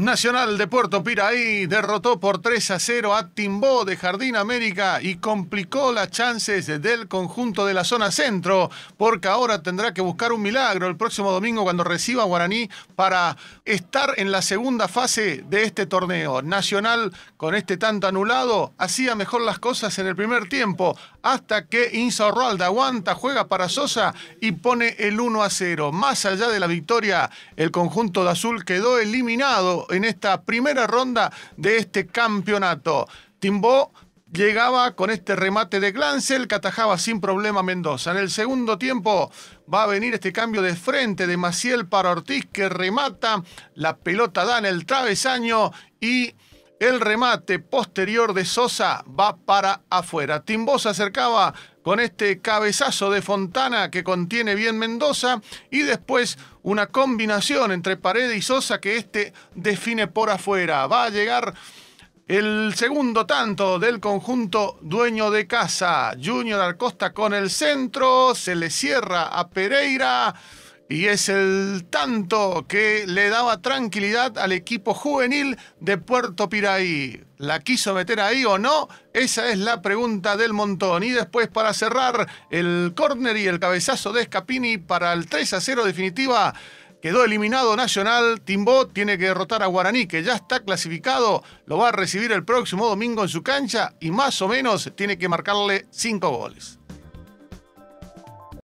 Nacional de Puerto Piraí derrotó por 3 a 0 a Timbó de Jardín América y complicó las chances del conjunto de la zona centro, porque ahora tendrá que buscar un milagro el próximo domingo cuando reciba a Guaraní para estar en la segunda fase de este torneo. Nacional, con este tanto anulado, hacía mejor las cosas en el primer tiempo, hasta que Insaurralda aguanta, juega para Sosa y pone el 1 a 0. Más allá de la victoria, el conjunto de azul quedó eliminado en esta primera ronda de este campeonato. Timbó llegaba con este remate de Glancel que atajaba sin problema Mendoza. En el segundo tiempo va a venir este cambio de frente de Maciel para Ortiz que remata, la pelota da en el travesaño y el remate posterior de Sosa va para afuera. Timbó se acercaba con este cabezazo de Fontana que contiene bien Mendoza y después una combinación entre Paredes y Sosa que este define por afuera. Va a llegar el segundo tanto del conjunto dueño de casa. Junior Arcosta con el centro, se le cierra a Pereira y es el tanto que le daba tranquilidad al equipo juvenil de Puerto Piraí. ¿La quiso meter ahí o no? Esa es la pregunta del montón. Y después para cerrar el córner y el cabezazo de Scapini para el 3 a 0 definitiva. Quedó eliminado Nacional, Timbó tiene que derrotar a Guaraní, que ya está clasificado, lo va a recibir el próximo domingo en su cancha y más o menos tiene que marcarle 5 goles.